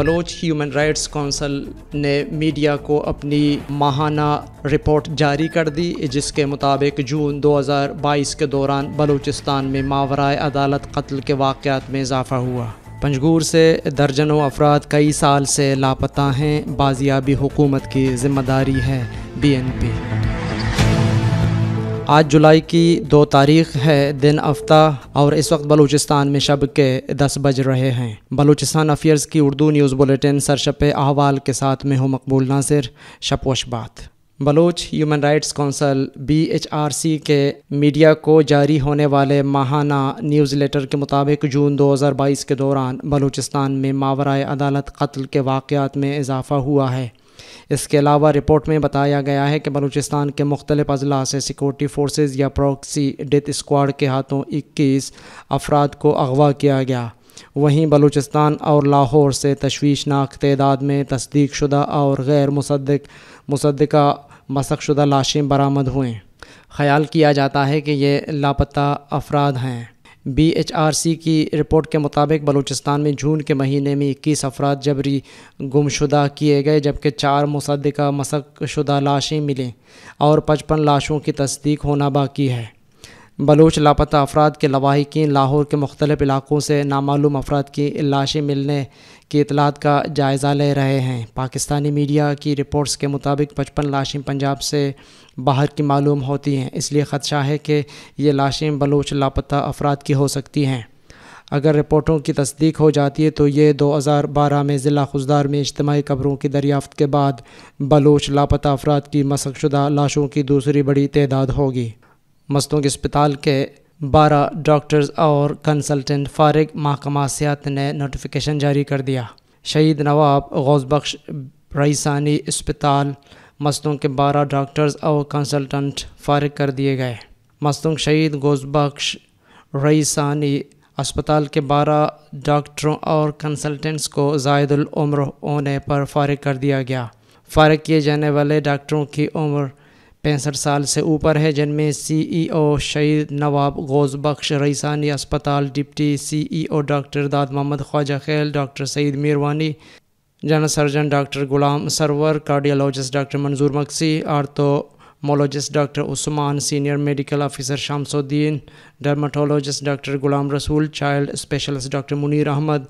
Bloch human rights council ने media को अपनी माहाना रिपोर्ट जारी कर दी जिसके मुताबिक जून 2022 के दौरान बलूचिस्तान में मावरा अदालत कत्ल के वाक़ात में इजाफ़ा हुआ पंजगूर से दर्जनों अफराद कई साल से लापता हैं बाजियाबी हुकूमत की जिम्मेदारी है पी आज जुलाई की दो तारीख है दिन अफ्ता और इस वक्त बलूचिस्तान में शब के दस बज रहे हैं बलूचिस्तान अफेयर्स की उर्दू न्यूज़ बुलेटिन सर शप अहवाल के साथ में हूँ मकबूल नासिर शपोश बात Baloch human rights council B H R C के मीडिया को जारी होने वाले माहाना न्यूज़ लेटर के मुताबिक जून 2022 के दौरान बलूचिस्तान में मावरा अदालत कत्ल के वाक़ात में इजाफ़ा हुआ है इसके अलावा रिपोर्ट में बताया गया है कि बलूचिस्तान के मुख्तलिफ अजला से सिक्योरिटी फोर्सेज या प्रॉक्सी डेथ स्क्वाड के हाथों इक्कीस अफराद को अगवा किया गया वहीं बलूचिस्तान और लाहौर से तशवीशनाक तदाद में तस्दीक शुदा और गैर मुसदक मुसदा मसक शुदा लाशें बरामद हुए ख्याल किया जाता है कि ये लापता अफराद हैं बीएचआरसी की रिपोर्ट के मुताबिक बलूचिस्तान में जून के महीने में इक्कीस अफराद जबरी गुमशुदा किए गए जबकि चार मुसदा मशक शुदा लाशें मिलें और पचपन लाशों की तस्दीक होना बाकी है बलोच लापता अफराद के लवाहिकी लाहौर के मुख्तलिफ़ इलाकों से नामालूम अफराद की लाशें मिलने की इतलात का जायज़ा ले रहे हैं पाकिस्तानी मीडिया की रिपोर्ट्स के मुताबिक पचपन लाशें पंजाब से बाहर की मालूम होती हैं इसलिए ख़दशा है कि ये लाशें बलोच लापता अफराद की हो सकती हैं अगर रिपोर्टों की तस्दीक हो जाती है तो ये 2012 में ज़िला खुजदार में इज्तमी कब्रों की दरियाफ्त के बाद बलोच लापता अफराद की मशकशुदा लाशों की दूसरी बड़ी तदाद होगी मस्तों के अस्पताल के बारह डॉक्टर्स और कंसल्टेंट फारग महकमा सियात ने नोटिफिकेशन जारी कर दिया शहीद नवाब गौसबख्श रईसानी अस्पताल मस्तों के बारह डॉक्टर्स और कंसल्टेंट फारग कर दिए गए मस्तों शहीद गौसबख्श रईसानी अस्पताल के बारह डॉक्टरों और कंसल्टेंट्स को जायदुलम्र होने पर फारग कर दिया गया फारग किए जाने वाले डॉक्टरों की उम्र पैंसठ साल से ऊपर है जिनमें सीईओ e शहीद नवाब बख्श रईसानी अस्पताल डिप्टी सीईओ e डॉक्टर दाद Mohammad Khwaja Khel doctor Saeed Mirwani general surgeon doctor Ghulam Sarwar cardiologist doctor Manzoor Maksi ophthalmologist doctor Usman senior medical officer Shamsuddin dermatologist doctor Ghulam Rasool child specialist doctor Munir Ahmed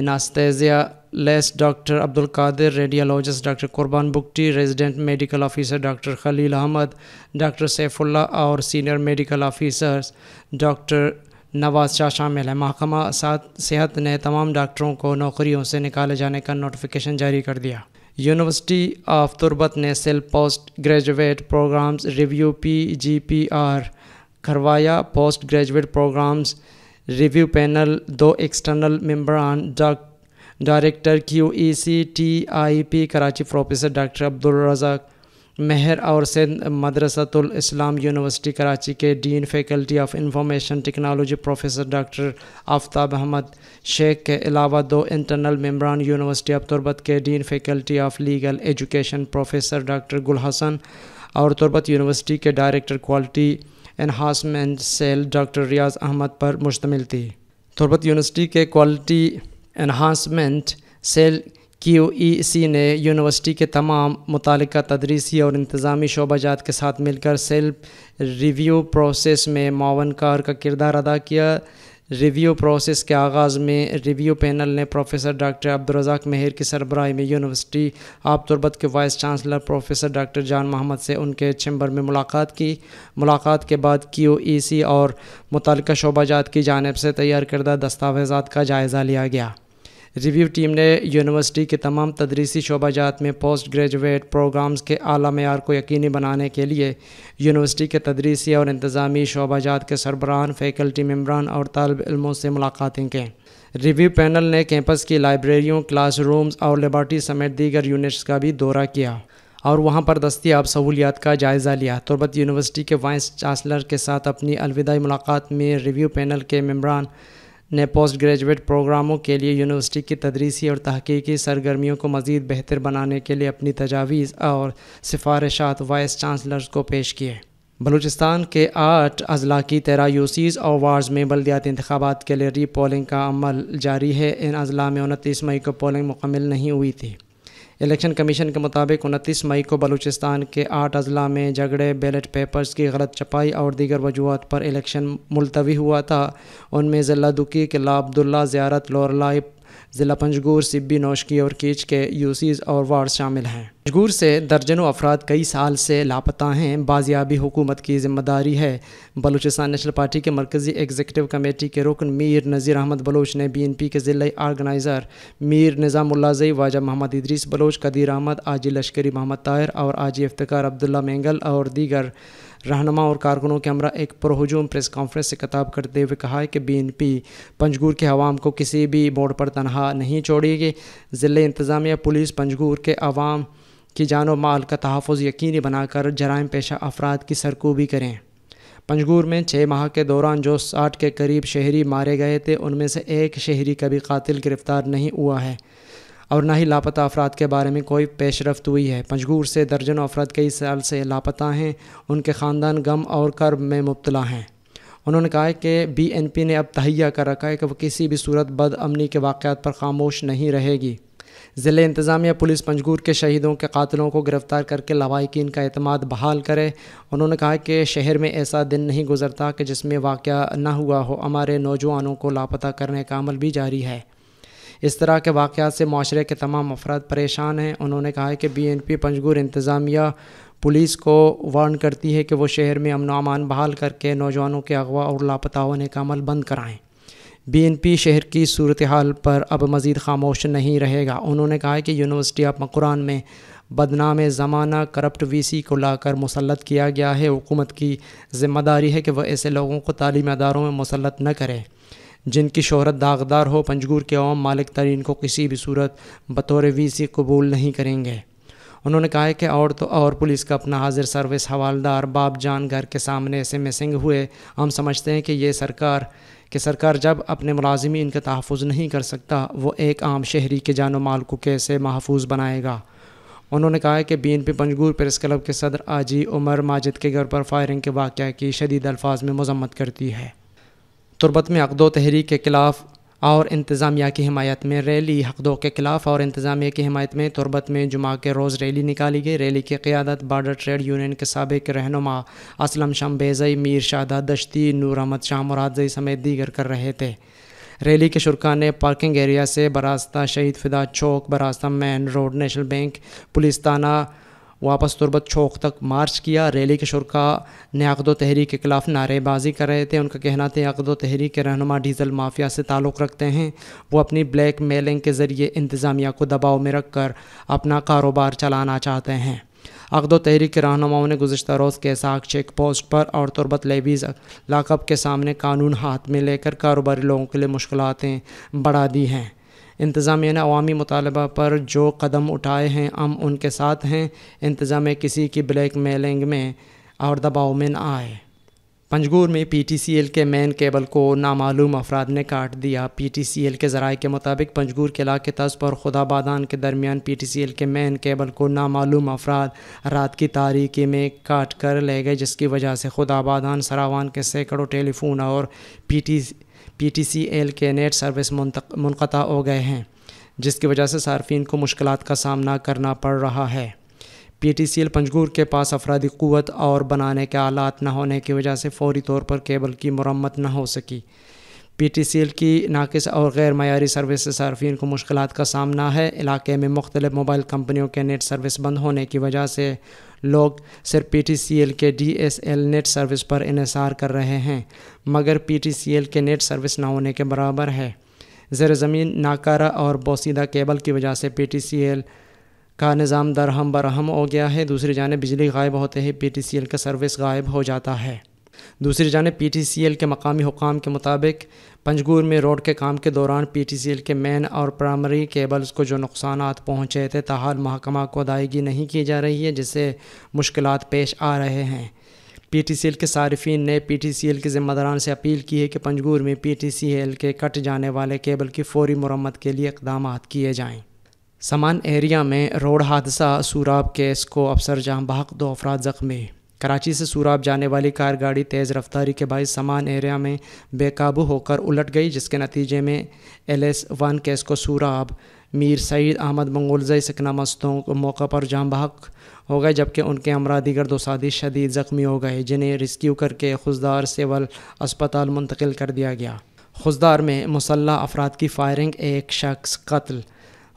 anaesthetist doctor Abdul Qadir radiologist doctor Qurban Bugti resident medical officer doctor Khalil Ahmed doctor Saifullah और senior medical officers doctor Nawaz Shah शामिल है महकमा सेहत ने तमाम डॉक्टरों को नौकरियों से निकाले जाने का नोटिफिकेशन जारी कर दिया यूनिवर्सिटी ऑफ तुरबत ने cell post graduate programs review P G P R करवाया post graduate programs review panel दो एक्सटर्नल आन doctor director Q E C T I P Karachi professor doctor Abdul Razzaq Mehar और सिंध मदरसतुल इस्लाम यूनिवर्सिटी कराची के dean faculty of information technology professor doctor Aftab Ahmed Sheikh के अलावा दो internal मम्बरान university of Turbat के dean faculty of legal education professor doctor गुल हसन और तुरबत यूनिवर्सिटी के director quality enhancement cell doctor Riaz Ahmed पर मुश्तमिल थी तुरबत यूनिवर्सिटी के quality enhancement cell Q E C ने यूनिवर्सिटी के तमाम मुतल तदरीसी और इंतज़ामी जात के साथ मिलकर सेल्फ रिव्यू प्रोसेस में मावन कार का किरदार अदा किया रिव्यू प्रोसेस के आगाज़ में रिव्यू पैनल ने प्रोफेसर डॉक्टर अब्दुलरजाक मेहर की सरबराही में यूनिवर्सिटी आप तुरबत के वाइस चांसलर प्रोफेसर डॉक्टर जान मोहम्मद से उनके चैम्बर में मुलाकात की मुलाकात के बाद क्यू ई सी और मुतल शोबाजात की जानब से तैयार करदा दस्तावेज़ा का जायज़ा लिया गया रिव्यू टीम ने यूनिवर्सिटी के तमाम तदरीसी शोबाजात में पोस्ट ग्रेजुएट प्रोग्राम्स के अली मैार को यकीनी बनाने के लिए यूनिवर्सिटी के तदरीसी और इंतज़ामी शोबाजात के सरबराहान फैकल्टी मम्बरान और तलब इलमों से मुलाकातें कें रिव्यू पैनल ने कैंपस की लाइब्रेरियों क्लास रूम और लेबार्टी समेत दीगर यूनिट्स का भी दौरा किया और वहाँ पर दस्तियाब सहूलियात का जायज़ा लिया तुरबत यूनिवर्सिटी के वाइस चांसलर के साथ अपनी अलविदाई मुलाकात में रिव्यू पैनल के मम्बरान ने पोस्ट ग्रेजुएट प्रोग्रामों के लिए यूनिवर्सिटी की तदरीसी और तहकीकी सरगर्मियों को मज़ीद बेहतर बनाने के लिए अपनी तजावीज़ और सिफारशात वाइस चांसलर्स को पेश किए बलूचिस्तान के आठ अजला की तेरह यूसीज़ और वार्ड्स में बलदियाती इंतबात के लिए री पोलिंग का अमल जारी है इन अजला में उनतीस मई को पोलिंग मुकम्मल नहीं हुई थी इलेक्शन कमीशन के मुताबिक उनतीस मई को बलूचिस्तान के आठ अजला में झगड़े बैलेट पेपर्स की गलत छपाई और दीगर वजूहत पर इलेक्शन मुलतवी हुआ था उनमें जिला दुखी किला अब्दुल्ला ज्यारत लोरलाई ज़िला पंजगूर सिब्बी नौशकी और कीच के यूसीज और वार्ड शामिल हैं पंजगूर से दर्जनों अफराद कई साल से लापता हैं बाजियाबी हुकूमत की जिम्मेदारी है बलूचिस्तान नेशनल पार्टी के मरकज़ी एग्जीक्यूटिव कमेटी के रुकन मीर नज़ीर अहमद बलोच ने बी एन पी के ज़िले आर्गनाइज़र मीर निज़ामुल्लाजई वाजा मोहम्मद इदरीस बलोच कदीर अहमद आजी लश्करी मोहम्मद तायर और आजी इफ्तार अब्दुल्ला मेंगल और दीगर रहनमा और कारकुनों के हमरा एक पुरहजूम प्रेस कॉन्फ्रेंस से खताब करते हुए कहा है कि बी एन पी पंजगूर के आवाम को किसी भी बोर्ड पर तनहा नहीं छोड़ेगी ज़िले इंतज़ामिया पुलिस पंजगूर के आवाम की जानो माल का तहफ़ यकीनी बनाकर जराम पेशा अफराद की सरकूबी करें पंजगूर में छः माह के दौरान जो साठ के करीब शहरी मारे गए थे उनमें से एक शहरी का भी गिरफ़्तार नहीं हुआ है और ना ही लापता अफराद के बारे में कोई पेशरफ्त तो हुई है पंजगूर से दर्जनों अफराद कई साल से लापता हैं उनके ख़ानदान गम और कर्ब में मुबतला हैं उन्होंने कहा कि बी एन पी ने अब तहैया कर रखा है कि वह किसी भी सूरत बदअमनी के वाक़ात पर खामोश नहीं रहेगी ज़िले इंतज़ामिया पुलिस पंजगूर के शहीदों के कातलों को गिरफ़्तार करके लवाकिन का अतमाद बहाल करे उन्होंने कहा कि शहर में ऐसा दिन नहीं गुजरता कि जिसमें वाक़ ना हुआ हो हमारे नौजवानों को लापता करने का अमल भी जारी है इस तरह के वाक़ से माशरे के तमाम अफराद परेशान हैं उन्होंने कहा है कि बी एन पी पंजगुर इंतज़ामिया पुलिस को वार्न करती है कि वो शहर में अमन अमान बहाल करके नौजवानों के अगवा और लापता होने का अमल बंद कराएँ बी एन पी शहर की सूरत हाल पर अब मज़ीद खामोश नहीं रहेगा उन्होंने कहा है कि यूनिवर्सिटी ऑफ मकुरान में बदनाम ज़माना करप्ट वी सी को लाकर मुसलत किया गया है हुकूमत की ज़िम्मेदारी है कि वह ऐसे लोगों को तालीम अदारों में मुसलत न करें जिनकी शहरत दागदार हो पंजगूर के अवाम मालिक तरीन को किसी भी सूरत बतौर वीसी कबूल नहीं करेंगे उन्होंने कहा कि और तो और पुलिस का अपना हाजिर सर्विस हवालदार बाप जान घर के सामने ऐसे मिसिंग हुए हम समझते हैं कि ये सरकार कि सरकार जब अपने मुलाजमी इनका तहफ़ नहीं कर सकता वो एक आम शहरी के जानो माल को कैसे महफूज बनाएगा उन्होंने कहा कि B N P Panjgur press club के सदर आजी उमर माजिद के घर पर फायरिंग के वाक़ की शदीद अल्फाज में मजम्मत करती है तुरबत में अकदो तहरीक के खिलाफ और इंतज़ामिया की हमायत में रैली हकदों के खिलाफ और इंतज़ामिया की हमायत में तुरबत में जुमा के रोज़ रैली निकाली गई रैली की क़्यादत बार्डर ट्रेड यूनियन के सबक रहनुमा असलम शम बेज़ई मीर शादा दश्ती नूर अहमद शाह मुरादजई समेत दीगर कर रहे थे रैली के शुरा ने पार्किंग एरिया से बरास्ता शहीद फिदा चौक बरास्ता main road national bank police थाना वापस तुरबत चौक तक मार्च किया रैली के शुरा ने अकदो तहरीक के खिलाफ नारेबाजी कर रहे थे उनका कहना था अकदो तहरीक के रहनुमा डीजल माफिया से ताल्लुक़ रखते हैं वो अपनी ब्लैक मेलिंग के ज़रिए इंतज़ामिया को दबाव में रख कर अपना कारोबार चलाना चाहते हैं अकदो तहरीक के रहनुमाओं ने गुजशत रोज़ के साग चेक पोस्ट पर और तुरबत लेवीज लाकअप के सामने कानून हाथ में लेकर कारोबारी लोगों के लिए मुश्किलें बढ़ा दी हैं इंतज़ामिया ने अवामी मुतालबा पर जो कदम उठाए हैं हम उनके साथ हैं इंतज़ाम किसी की ब्लैक मेलिंग में और दबाव में न आए पंजगूर में पी टी सी एल के मेन केबल को नामालूम अफराद ने काट दिया पी टी सी एल के ज़राए के मुताबिक पंजगूर के इलाके तस् पर खुदाबादान के दरमियान पी टी सी एल के मेन केबल को नामालूम अफराद रात की तारीखी में काट कर ले गए जिसकी वजह से खुदाबादान सरावान के सैकड़ों टेलीफोन और पी टी पीटीसीएल के नेट सर्विस मुनक़ा हो गए हैं जिसकी वजह से सार्फिन को मुश्किल का सामना करना पड़ रहा है P T C L Panjgur के पास अफराधी क़वत और बनाने के आलात न होने की वजह से फौरी तौर पर केबल की मरम्मत न हो सकी पी टी सी एल की नाकस और गैर मयारी सर्विस सार्फिन को मुश्किल का सामना है इलाके में मुख्तलिफ मोबाइल कंपनियों के नेट सर्विस बंद होने की वजह से लोग सिर्फ पी टी सी एल के D S L net service पर इसार कर रहे हैं मगर पी टी सी एल के नेट सर्विस ना होने के बराबर है ज़र ज़मीन नाकारा और बोसीदा केबल की वजह से पी टी सी एल का निज़ाम दरहम बरहम हो गया है दूसरी जानब बिजली गायब होते ही पी टी सी एल का सर्विस गायब हो जाता है दूसरी जानब पी टी सी एल के मकामी हुकाम के मुताबिक पंजगूर में रोड के काम के दौरान पी टी सी एल के मेन और प्राइमरी केबल्स को जो नुकसान पहुँचे थे तहाल महकमा को अदायगी नहीं की जा रही है जिससे मुश्किल पेश आ रहे हैं पी टी सी एल के सार्फिन ने पी टी सी एल के ज़िम्मेदारान से अपील की है कि पंजगूर में पी टी सी एल के कट जाने वाले केबल की फौरी मरम्मत के लिए इकदाम किए जाएँ समान एरिया में रोड हादसा सूराब केस को अफसर जहाँ बहक दो अफराद ज़ख्मी कराची से सूराब जाने वाली कार गाड़ी तेज़ रफ्तारी के बायस समान एरिया में बेकाबू होकर उलट गई जिसके नतीजे में एल एस वन केस को सूराब मीर सईद अहमद मंगोलजई सकना मस्तों को मौके पर जाम बहक हो गए जबकि उनके अमरा दीगर दो साथी शदीद ज़ख्मी हो गए जिन्हें रेस्क्यू करके खुशदार सिवल अस्पताल मुंतकिल कर दिया गया खुशदार में मुसल्ह अफराद की फायरिंग एक शख्स कत्ल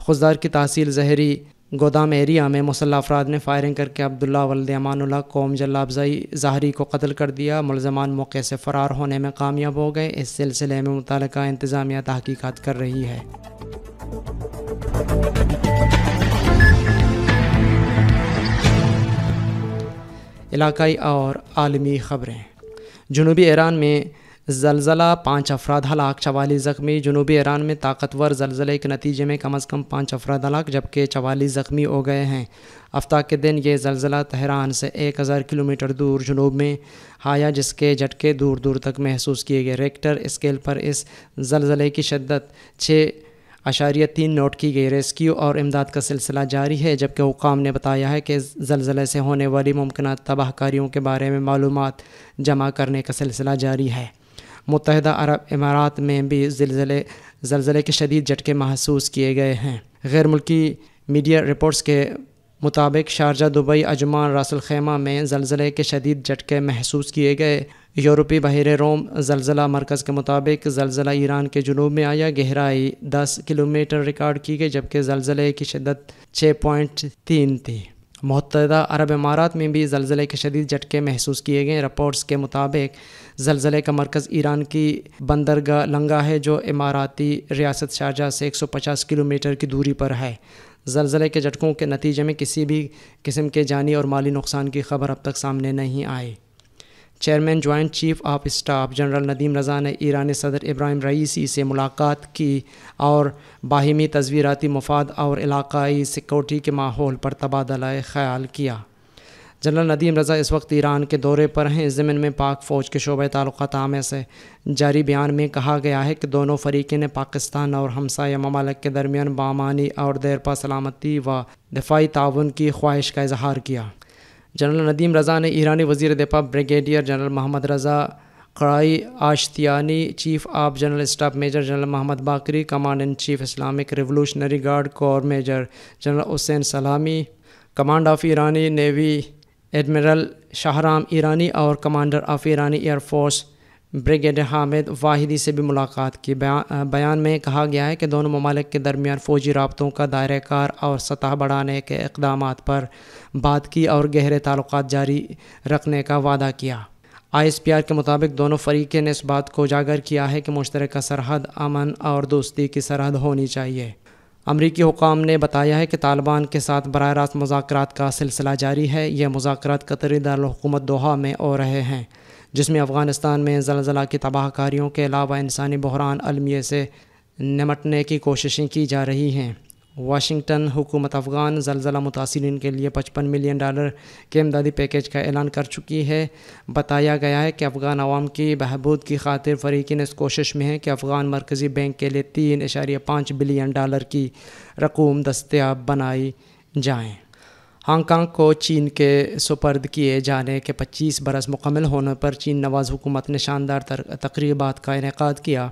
खुशदार की तहसील जहरी गोदाम एरिया में मुसल्ह अफराद ने फायरिंग करके अब्दुल्ला वल्द अमानुल्ला कौम जल्ला अफजाई जहरी को कत्ल कर दिया मुलजमान मौके से फ़रार होने में कामयाब हो गए इस सिलसिले में मुतल इंतज़ामिया तहक़ीक़त कर रही है इलाकई और आलमी ख़बरें जनूबी ईरान में जलजला पाँच अफराद हलाक चवालीस ज़ख्मी जनूबी ईरान में ताकतवर जलजले के नतीजे में कम अज़ कम पाँच अफराद हलाक जबकि चवालीस ज़ख्मी हो गए हैं हफ्ता के दिन ये जलजिला तहरान से एक हज़ार किलोमीटर दूर जनूब में आया जिसके झटके दूर दूर तक महसूस किए गए रेक्टर स्केल पर इस जलजले की शदत छः अशारिया तीन नोट की गई रेस्क्यू और इमदाद का सिलसिला जारी है जबकि हुकाम ने बताया है कि जलजिले से होने वाली मुमकिन तबाहकारियों के बारे में मालूम जमा करने का सिलसिला जारी है मुतहद अरब इमारात में भी जिलजिले जलजिले के शदीद झटके महसूस किए गए हैं गैर मुल्की मीडिया रिपोर्ट्स के मुताबिक Sharjah Dubai Ajman Ras al Khaimah में जलजिले के शदीद झटके महसूस किए गए यूरोपी बहर रोम जलजिला मरकज़ के मुताबिक जलजिला ईरान के जनूब में आया गहराई दस किलोमीटर रिकॉर्ड की गई जबकि जलजिले की शदत छः पॉइंट तीन थी मुतहदा अरब इमारात में भी जलजिले के शदीद झटके महसूस किए गए रिपोर्ट्स के मुताबिक जलजिले का मरकज़ ईरान की बंदरगाह लंगा है जो इमाराती रियासत शारजा से 150 किलोमीटर की दूरी पर है जलजिले के झटकों के नतीजे में किसी भी किस्म के जानी और माली नुकसान की खबर अब तक सामने नहीं आई chairman joint chief of staff general Nadeem Raza ने ईरानी सदर इब्राहिम रईसी से मुलाकात की और बाहिमी तस्वीराती मफाद और इलाकई सिक्योरिटी के माहौल पर तबादला ख्याल किया जनरल नदीम रज़ा इस वक्त ईरान के दौरे पर हैं इस ज़मीन में पाक फ़ौज के शोबे ताल्लुक़ात आमे से जारी बयान में कहा गया है कि दोनों फरीके ने पाकिस्तान और हमसाय ममालक के दरमियान बामानी और देरपा सलामती व दफाई ताउन की ख्वाहिश का इजहार किया जनरल नदीम रज़ा ने ईरानी वजीर दिफा ब्रिगेडियर जनरल मोहम्मद रज़ा कड़ाई Ashtiani chief of general staff major general Mohammad Bagheri command in chief Islamic revolutionary guard corps major general Hossein Salami command of ईरानी नेवी एडमिरल शाहराम ईरानी और commander of ईरानी air force brigade Hamid Vahidi से भी मुलाकात की बया, बयान में कहा गया है कि दोनों ममालिक के दरमियान फ़ौजी रबतों का दायरा कार और सतह बढ़ाने के इकदाम पर बात की और गहरे ताल्लुक जारी रखने का वादा किया आई एस पी आर के मुताबिक दोनों फरीकें ने इस बात को उजागर किया है कि मुश्तरक सरहद अमन और दोस्ती की सरहद होनी चाहिए अमरीकी हुकाम ने बताया है कि तालिबान के साथ बरह रास्त मुजाकर का सिलसिला जारी है यह मुजाकर कतरी दारकूमत दोहा में हो रहे हैं जिसमें अफ़गानिस्तान में जलजला की तबाहकारी के अलावा इंसानी बहरान अलमिये से निमटने की कोशिशें की जा रही हैं वाशिंगटन हुकूमत अफ़गान जलजला मुतासरी के लिए 55 मिलियन डॉलर के इमदादी पैकेज का ऐलान कर चुकी है बताया गया है कि अफ़गान आवाम की बहबूद की खातिर फ़रीकिन इस कोशिश में है कि अफ़गान मरकज़ी बैंक के लिए तीन इशारिया पाँच बिलियन डॉलर की रकूम दस्तियाब बनाई जाएँ हांगकॉन्ग को चीन के सुपर्द किए जाने के 25 बरस मुकम्मल होने पर चीन नवाज हुकूमत ने शानदार तकरीबा का इनका किया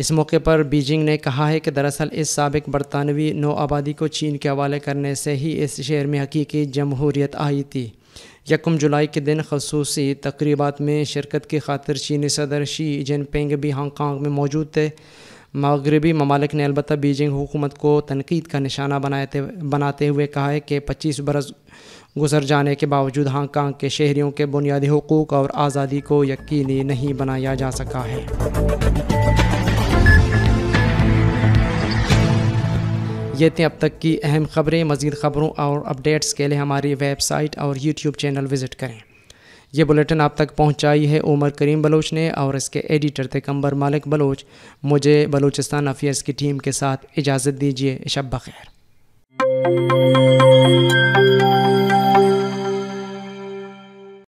इस मौके पर बीजिंग ने कहा है कि दरअसल इस सबक बरतानवी नौ आबादी को चीन के हवाले करने से ही इस शहर में हकीकी जमहूरीत आई थी यकम जुलाई के दिन खसूस तकरीबा में शिरकत की खातिर चीनी सदर शी जिनपिंग भी हांगकॉन्ग में मौजूद थे मगरबी ममालिक ने अलबत् बीजिंग हुकूमत को तनकीद का निशाना बनाए बनाते हुए कहा है कि पच्चीस बरस गुजर जाने के बावजूद हांगकॉन्ग के शहरीों के बुनियादी हकूक़ और आज़ादी को यकीनी नहीं बनाया जा सका है ये थी अब तक की अहम खबरें मज़ीद खबरों और अपडेट्स के लिए हमारी वेबसाइट और यूट्यूब चैनल विज़िट करें यह बुलेटिन आप तक पहुंचाई है उमर करीम बलोच ने और इसके एडिटर थे कंबर मालिक बलोच मुझे बलूचिस्तान अफेयर्स की टीम के साथ इजाज़त दीजिए शब बखैर